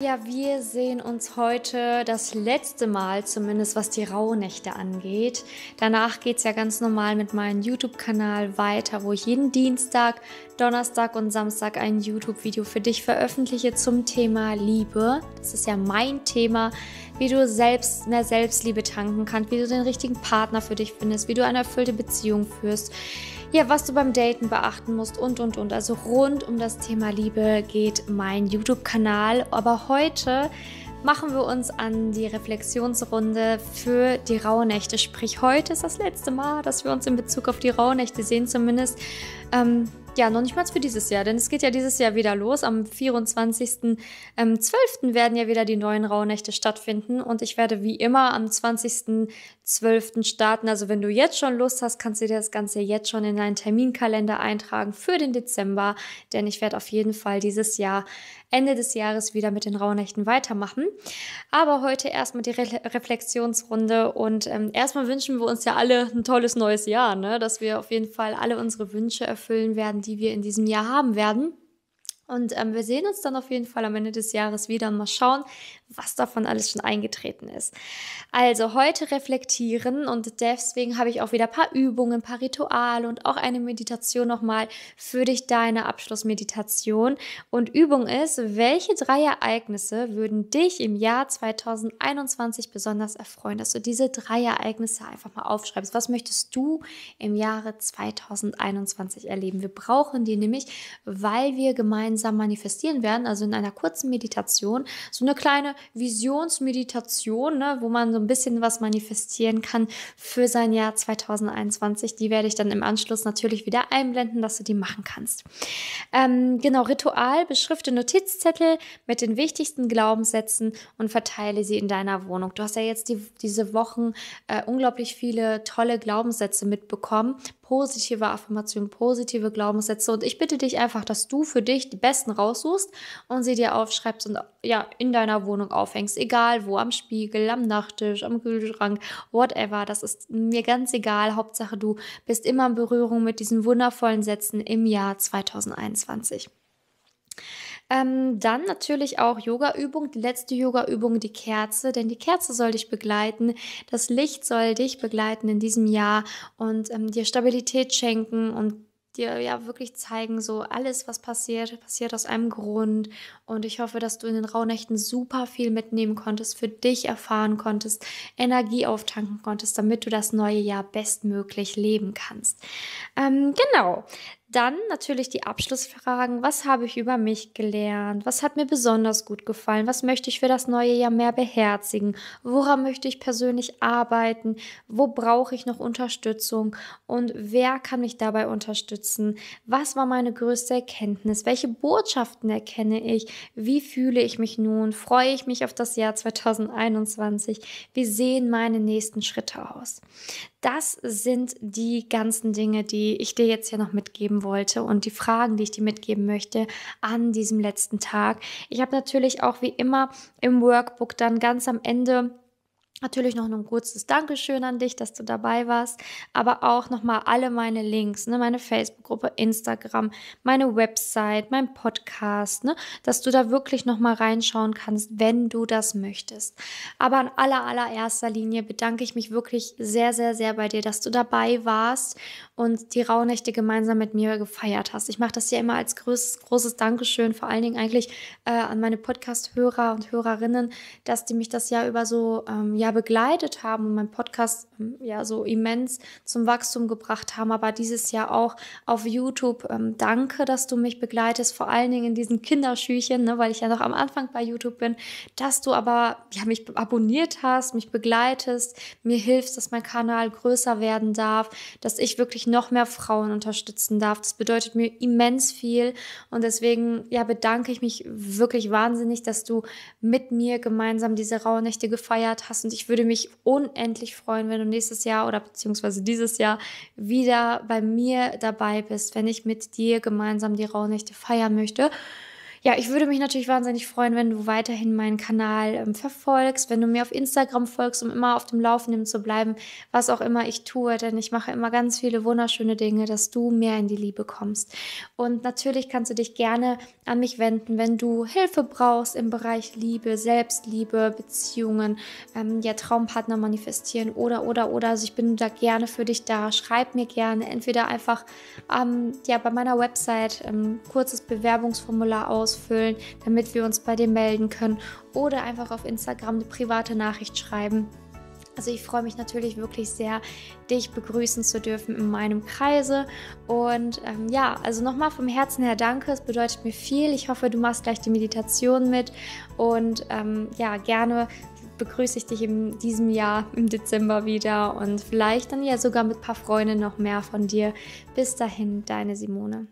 Ja, wir sehen uns heute das letzte Mal, zumindest was die Rauhnächte angeht. Danach geht es ja ganz normal mit meinem YouTube-Kanal weiter, wo ich jeden Dienstag Donnerstag und Samstag ein YouTube-Video für dich veröffentliche zum Thema Liebe. Das ist ja mein Thema, wie du selbst mehr Selbstliebe tanken kannst, wie du den richtigen Partner für dich findest, wie du eine erfüllte Beziehung führst. Ja, was du beim Daten beachten musst und und und. Also rund um das Thema Liebe geht mein YouTube-Kanal. Aber heute machen wir uns an die Reflexionsrunde für die Rauhnächte. Sprich, heute ist das letzte Mal, dass wir uns in Bezug auf die Rauhnächte sehen. Zumindest ähm, ja, noch nicht mal für dieses Jahr, denn es geht ja dieses Jahr wieder los. Am 24.12. Ähm, werden ja wieder die neuen Rauhnächte stattfinden und ich werde wie immer am 20.12. starten. Also wenn du jetzt schon Lust hast, kannst du dir das Ganze jetzt schon in deinen Terminkalender eintragen für den Dezember, denn ich werde auf jeden Fall dieses Jahr Ende des Jahres wieder mit den Rauhnächten weitermachen. Aber heute erstmal die Re Reflexionsrunde und ähm, erstmal wünschen wir uns ja alle ein tolles neues Jahr, ne? dass wir auf jeden Fall alle unsere Wünsche erfüllen werden, die wir in diesem Jahr haben werden. Und ähm, wir sehen uns dann auf jeden Fall am Ende des Jahres wieder und mal schauen, was davon alles schon eingetreten ist. Also heute reflektieren und deswegen habe ich auch wieder ein paar Übungen, ein paar Rituale und auch eine Meditation nochmal für dich, deine Abschlussmeditation. Und Übung ist, welche drei Ereignisse würden dich im Jahr 2021 besonders erfreuen, dass du diese drei Ereignisse einfach mal aufschreibst. Was möchtest du im Jahre 2021 erleben? Wir brauchen die nämlich, weil wir gemeinsam gemeinsam manifestieren werden, also in einer kurzen Meditation, so eine kleine Visionsmeditation, ne, wo man so ein bisschen was manifestieren kann für sein Jahr 2021. Die werde ich dann im Anschluss natürlich wieder einblenden, dass du die machen kannst. Ähm, genau, Ritual, beschrifte Notizzettel mit den wichtigsten Glaubenssätzen und verteile sie in deiner Wohnung. Du hast ja jetzt die, diese Wochen äh, unglaublich viele tolle Glaubenssätze mitbekommen, positive Affirmationen, positive Glaubenssätze. Und ich bitte dich einfach, dass du für dich die besten raussuchst und sie dir aufschreibst und ja, in deiner Wohnung aufhängst. Egal wo, am Spiegel, am Nachttisch, am Kühlschrank, whatever. Das ist mir ganz egal. Hauptsache, du bist immer in Berührung mit diesen wundervollen Sätzen im Jahr 2021. Ähm, dann natürlich auch Yoga-Übung, die letzte Yoga-Übung, die Kerze, denn die Kerze soll dich begleiten, das Licht soll dich begleiten in diesem Jahr und ähm, dir Stabilität schenken und dir ja wirklich zeigen, so alles, was passiert, passiert aus einem Grund. Und ich hoffe, dass du in den Rauhnächten super viel mitnehmen konntest, für dich erfahren konntest, Energie auftanken konntest, damit du das neue Jahr bestmöglich leben kannst. Ähm, genau, dann natürlich die Abschlussfragen. Was habe ich über mich gelernt? Was hat mir besonders gut gefallen? Was möchte ich für das neue Jahr mehr beherzigen? Woran möchte ich persönlich arbeiten? Wo brauche ich noch Unterstützung? Und wer kann mich dabei unterstützen? Was war meine größte Erkenntnis? Welche Botschaften erkenne ich? Wie fühle ich mich nun? Freue ich mich auf das Jahr 2021? Wie sehen meine nächsten Schritte aus? Das sind die ganzen Dinge, die ich dir jetzt hier noch mitgeben wollte und die Fragen, die ich dir mitgeben möchte an diesem letzten Tag. Ich habe natürlich auch wie immer im Workbook dann ganz am Ende Natürlich noch ein kurzes Dankeschön an dich, dass du dabei warst, aber auch nochmal alle meine Links, ne, meine Facebook-Gruppe, Instagram, meine Website, mein Podcast, ne, dass du da wirklich nochmal reinschauen kannst, wenn du das möchtest. Aber an aller, allererster Linie bedanke ich mich wirklich sehr, sehr, sehr bei dir, dass du dabei warst und die Rauhnächte gemeinsam mit mir gefeiert hast. Ich mache das ja immer als großes, großes Dankeschön, vor allen Dingen eigentlich äh, an meine Podcast-Hörer und Hörerinnen, dass die mich das ja über so, ähm, ja, begleitet haben und meinen Podcast ähm, ja so immens zum Wachstum gebracht haben, aber dieses Jahr auch auf YouTube. Ähm, danke, dass du mich begleitest, vor allen Dingen in diesen Kinderschüchen, ne, weil ich ja noch am Anfang bei YouTube bin, dass du aber ja, mich abonniert hast, mich begleitest, mir hilfst, dass mein Kanal größer werden darf, dass ich wirklich noch mehr Frauen unterstützen darf. Das bedeutet mir immens viel und deswegen ja bedanke ich mich wirklich wahnsinnig, dass du mit mir gemeinsam diese Rauhnächte gefeiert hast und ich ich würde mich unendlich freuen, wenn du nächstes Jahr oder beziehungsweise dieses Jahr wieder bei mir dabei bist, wenn ich mit dir gemeinsam die Rauhnächte feiern möchte ja, ich würde mich natürlich wahnsinnig freuen, wenn du weiterhin meinen Kanal ähm, verfolgst, wenn du mir auf Instagram folgst, um immer auf dem Laufenden zu bleiben, was auch immer ich tue, denn ich mache immer ganz viele wunderschöne Dinge, dass du mehr in die Liebe kommst. Und natürlich kannst du dich gerne an mich wenden, wenn du Hilfe brauchst im Bereich Liebe, Selbstliebe, Beziehungen, ähm, ja, Traumpartner manifestieren oder, oder, oder. Also ich bin da gerne für dich da. Schreib mir gerne entweder einfach ähm, ja, bei meiner Website ein ähm, kurzes Bewerbungsformular aus ausfüllen, damit wir uns bei dir melden können oder einfach auf Instagram eine private Nachricht schreiben. Also ich freue mich natürlich wirklich sehr, dich begrüßen zu dürfen in meinem Kreise. Und ähm, ja, also nochmal vom Herzen her danke. Es bedeutet mir viel. Ich hoffe, du machst gleich die Meditation mit. Und ähm, ja, gerne begrüße ich dich in diesem Jahr im Dezember wieder und vielleicht dann ja sogar mit ein paar Freunden noch mehr von dir. Bis dahin, deine Simone.